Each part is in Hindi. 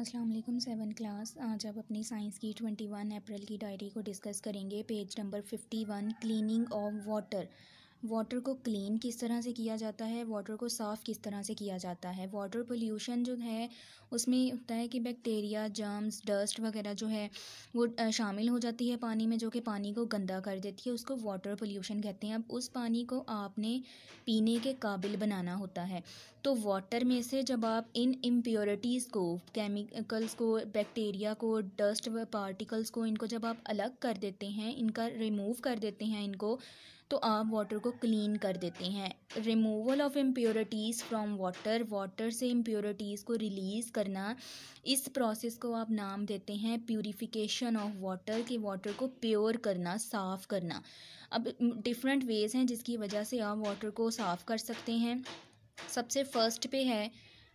असलम सेवन क्लास आज आप अपनी साइंस की ट्वेंटी वन अप्रैल की डायरी को डिस्कस करेंगे page number fifty one cleaning of water water को क्लीन किस तरह से किया जाता है वाटर को साफ़ किस तरह से किया जाता है वाटर पोल्यूशन जो है उसमें होता है कि बैक्टीरिया जर्म्स डस्ट वगैरह जो है वो शामिल हो जाती है पानी में जो कि पानी को गंदा कर देती है उसको वाटर पोल्यूशन कहते हैं अब उस पानी को आपने पीने के काबिल बनाना होता है तो वाटर में से जब आप इन इम्प्योरिटीज़ को केमिकल्स को बैक्टीरिया को डस्ट व पार्टिकल्स को इनको जब आप अलग कर देते हैं इनका रिमूव कर देते हैं इनको तो आप वाटर को क्लीन कर देते हैं removal of impurities from water water से इम्प्योरिटीज़ को रिलीज़ करना इस प्रोसेस को आप नाम देते हैं प्योरीफिकेशन ऑफ वाटर के वाटर को प्योर करना साफ़ करना अब डिफरेंट वेज़ हैं जिसकी वजह से आप वाटर को साफ़ कर सकते हैं सबसे फर्स्ट पे है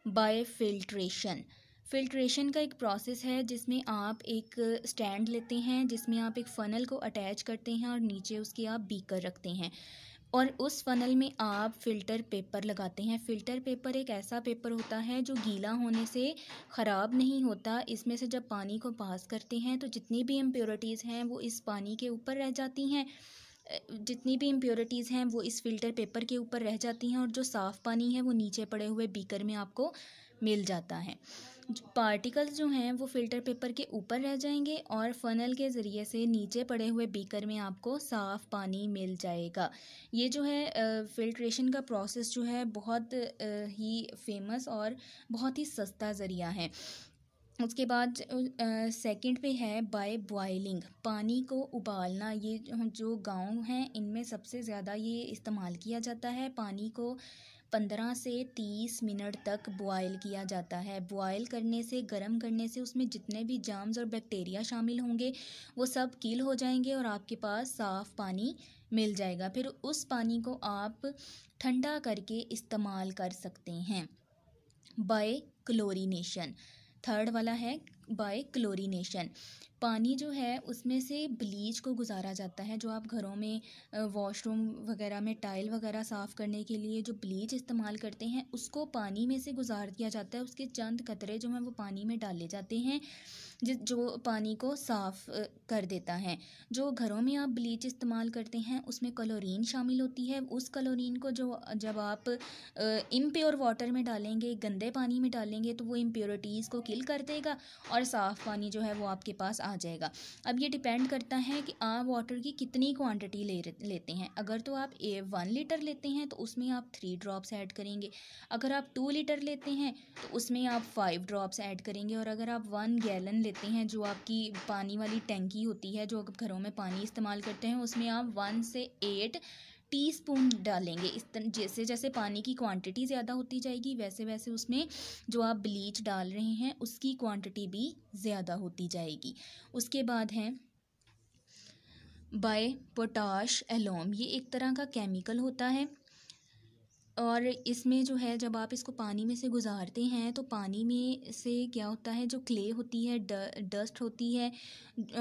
बाय फिल्ट्रेशन फ़िल्ट्रेशन का एक प्रोसेस है जिसमें आप एक स्टैंड लेते हैं जिसमें आप एक फ़नल को अटैच करते हैं और नीचे उसके आप बीकर रखते हैं और उस फनल में आप फ़िल्टर पेपर लगाते हैं फ़िल्टर पेपर एक ऐसा पेपर होता है जो गीला होने से ख़राब नहीं होता इसमें से जब पानी को पास करते हैं तो जितनी भी इम्प्योरिटीज़ हैं वो इस पानी के ऊपर रह जाती हैं जितनी भी इम्प्योरिटीज़ हैं वो इस फ़िल्टर पेपर के ऊपर रह जाती हैं और जो साफ़ पानी है वो नीचे पड़े हुए बीकर में आपको मिल जाता है पार्टिकल्स जो हैं वो फ़िल्टर पेपर के ऊपर रह जाएंगे और फनल के ज़रिए से नीचे पड़े हुए बीकर में आपको साफ़ पानी मिल जाएगा ये जो है फ़िल्ट्रेशन का प्रोसेस जो है बहुत ही फेमस और बहुत ही सस्ता ज़रिया है उसके बाद सेकंड पे है बाय बॉयलिंग पानी को उबालना ये जो गांव हैं इनमें सबसे ज़्यादा ये इस्तेमाल किया जाता है पानी को पंद्रह से तीस मिनट तक बॉयल किया जाता है बॉयल करने से गर्म करने से उसमें जितने भी जाम्स और बैक्टीरिया शामिल होंगे वो सब कील हो जाएंगे और आपके पास साफ़ पानी मिल जाएगा फिर उस पानी को आप ठंडा करके इस्तेमाल कर सकते हैं बाय क्लोरीनेशन थर्ड वाला है बाय क्लोरीनेशन पानी जो है उसमें से ब्लीच को गुज़ारा जाता है जो आप घरों में वॉशरूम वगैरह में टाइल वगैरह साफ़ करने के लिए जो ब्लीच इस्तेमाल करते हैं उसको पानी में से गुज़ार दिया जाता है उसके चंद कतरे जो हैं वो पानी में डाले जाते हैं जिस जो पानी को साफ़ कर देता है जो घरों में आप ब्लीच इस्तेमाल करते हैं उसमें क्लोरीन शामिल होती है उस क्लोरीन को जो जब आप इम्प्योर वाटर में डालेंगे गंदे पानी में डालेंगे तो वो इम्प्योरिटीज़ को किल कर देगा और साफ़ पानी जो है वो आपके पास आ आ जाएगा अब ये डिपेंड करता है कि आप वाटर की कितनी क्वांटिटी ले लेते हैं अगर तो आप ए वन लीटर लेते हैं तो उसमें आप थ्री ड्रॉप्स ऐड करेंगे अगर आप टू लीटर लेते हैं तो उसमें आप फाइव ड्रॉप्स ऐड करेंगे और अगर आप वन गैलन लेते हैं जो आपकी पानी वाली टैंकी होती है जो घरों में पानी इस्तेमाल करते हैं उसमें आप वन से एट टीस्पून डालेंगे इस तरह जैसे जैसे पानी की क्वांटिटी ज़्यादा होती जाएगी वैसे वैसे उसमें जो आप ब्लीच डाल रहे हैं उसकी क्वांटिटी भी ज़्यादा होती जाएगी उसके बाद है बाय पोटाश एलोम ये एक तरह का केमिकल होता है और इसमें जो है जब आप इसको पानी में से गुजारते हैं तो पानी में से क्या होता है जो क्ले होती है ड, डस्ट होती है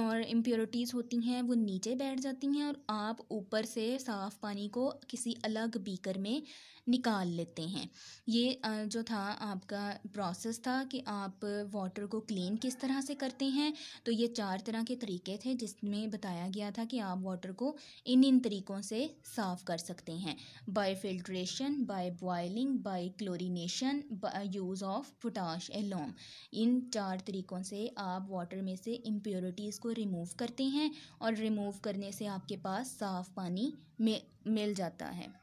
और इम्प्योरिटीज़ होती हैं वो नीचे बैठ जाती हैं और आप ऊपर से साफ़ पानी को किसी अलग बीकर में निकाल लेते हैं ये जो था आपका प्रोसेस था कि आप वाटर को क्लीन किस तरह से करते हैं तो ये चार तरह के तरीके थे जिसमें बताया गया था कि आप वाटर को इन इन तरीक़ों से साफ़ कर सकते हैं by filtration by boiling by chlorination by use of potash इन चार तरीक़ों से आप वाटर में से इम्प्योरिटीज़ को रिमूव करते हैं और रिमूव करने से आपके पास साफ़ पानी में मिल जाता है